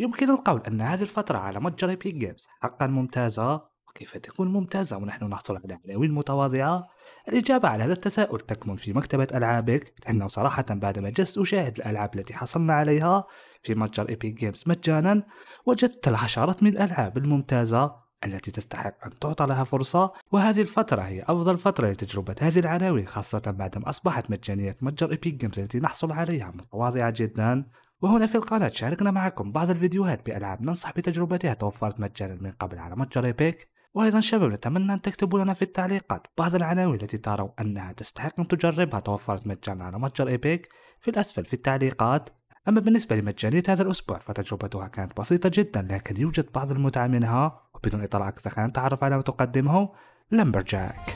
يمكن القول أن هذه الفترة على متجر إيبيك جيمز حقا ممتازة وكيف تكون ممتازة ونحن نحصل على عناوين متواضعة؟ الإجابة على هذا التساؤل تكمن في مكتبة ألعابك لأنه صراحة بعدما جلست أشاهد الألعاب التي حصلنا عليها في متجر إيبيك جيمز مجانا وجدت العشرات من الألعاب الممتازة التي تستحق أن تعطى لها فرصة وهذه الفترة هي أفضل فترة لتجربة هذه العناوين خاصة بعدما أصبحت مجانية متجر إيبيك جيمز التي نحصل عليها متواضعة جدا وهنا في القناة شاركنا معكم بعض الفيديوهات بألعاب ننصح بتجربتها توفرت مجانا من قبل على متجر ايبيك وأيضا شباب نتمنى أن تكتبوا لنا في التعليقات بعض العناوين التي تروا أنها تستحق أن تجربها توفرت مجانا على متجر ايبيك في الأسفل في التعليقات أما بالنسبة لمجانية هذا الأسبوع فتجربتها كانت بسيطة جدا لكن يوجد بعض المتعة منها وبدون إطلاع أكثر خلينا نتعرف على ما تقدمه لمبرجاك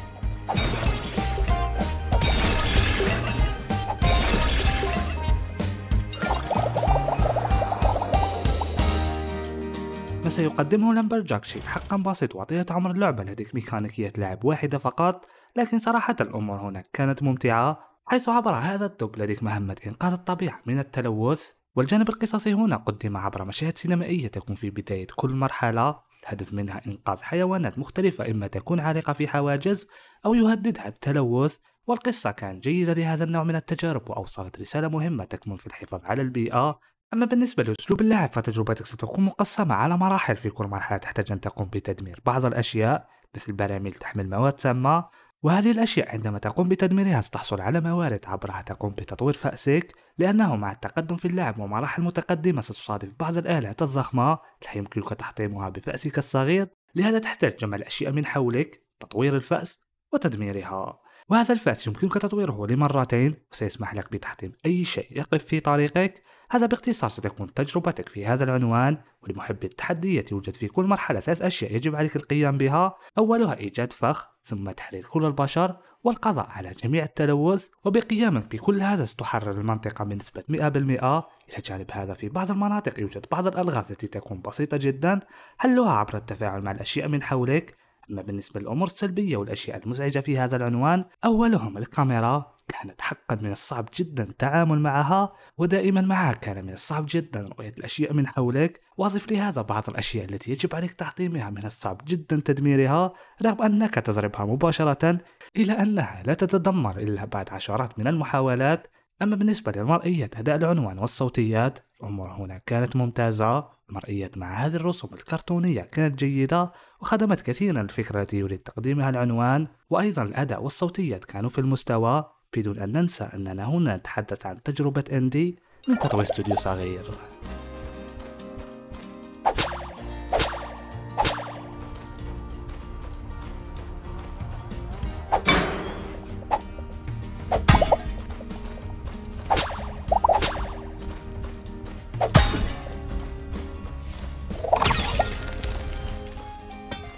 ما سيقدمه شيء حقا بسيط وعطية عمر اللعبة لديك ميكانيكية لعب واحدة فقط لكن صراحة الأمور هنا كانت ممتعة حيث عبر هذا الدب لديك مهمة إنقاذ الطبيعة من التلوث والجانب القصصي هنا قدم عبر مشاهد سينمائية تكون في بداية كل مرحلة الهدف منها إنقاذ حيوانات مختلفة إما تكون عالقة في حواجز أو يهددها التلوث والقصة كانت جيدة لهذا النوع من التجارب وأوصلت رسالة مهمة تكمن في الحفاظ على البيئة أما بالنسبة لأسلوب اللعب فتجربتك ستكون مقسمة على مراحل في كل مرحلة تحتاج أن تقوم بتدمير بعض الأشياء مثل براميل تحمل مواد سامة وهذه الأشياء عندما تقوم بتدميرها ستحصل على موارد عبرها تقوم بتطوير فأسك لأنه مع التقدم في اللعب ومراحل متقدمة ستصادف بعض الآلات الضخمة لا يمكنك تحطيمها بفأسك الصغير لهذا تحتاج جمع الأشياء من حولك تطوير الفأس وتدميرها وهذا الفاس يمكنك تطويره لمرتين وسيسمح لك بتحطيم أي شيء يقف في طريقك هذا باختصار ستكون تجربتك في هذا العنوان ولمحبي التحديات يوجد في كل مرحلة ثلاث أشياء يجب عليك القيام بها أولها إيجاد فخ ثم تحرير كل البشر والقضاء على جميع التلوث وبقيامك بكل هذا ستحرر المنطقة بنسبة 100% إلى جانب هذا في بعض المناطق يوجد بعض الألغاز التي تكون بسيطة جدا حلها عبر التفاعل مع الأشياء من حولك أما بالنسبة للأمور السلبية والأشياء المزعجة في هذا العنوان أولهم الكاميرا كانت حقا من الصعب جدا التعامل معها ودائما معها كان من الصعب جدا رؤية الأشياء من حولك واضف لهذا بعض الأشياء التي يجب عليك تحطيمها من الصعب جدا تدميرها رغم أنك تضربها مباشرة إلى أنها لا تتدمر إلا بعد عشرات من المحاولات أما بالنسبة للمرئية أداء العنوان والصوتيات الأمور هنا كانت ممتازة مرئية مع هذه الرسوم الكرتونية كانت جيدة وخدمت كثيرا الفكرة التي يريد تقديمها العنوان وأيضا الأداء والصوتية كانوا في المستوى بدون أن ننسى أننا هنا نتحدث عن تجربة إندي من تطوي استوديو صغير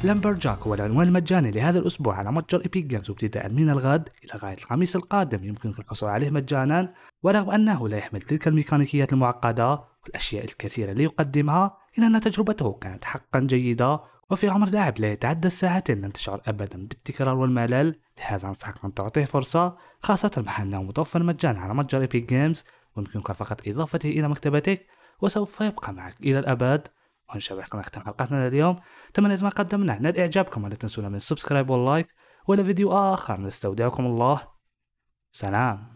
جاك هو العنوان المجاني لهذا الأسبوع على متجر إيبيك جيمز وابتداء من الغد إلى غاية الخميس القادم يمكنك الحصول عليه مجانا ورغم أنه لا يحمل تلك الميكانيكيات المعقدة والأشياء الكثيرة اللي يقدمها إلا أن تجربته كانت حقا جيدة وفي عمر لاعب لا يتعدى الساعتين لن تشعر أبدا بالتكرار والملل لهذا أنصحك أن تعطيه فرصة خاصة مع أنه متوفر مجانا على متجر إيبيك جيمز ويمكنك فقط إضافته إلى مكتبتك وسوف يبقى معك إلى الأبد ونشرح لكم نختم حلقتنا اليوم تمنيت ما قدمناه نال إعجابكم ولا تنسونا من سبسكرايب واللايك ولا فيديو آخر نستودعكم الله سلام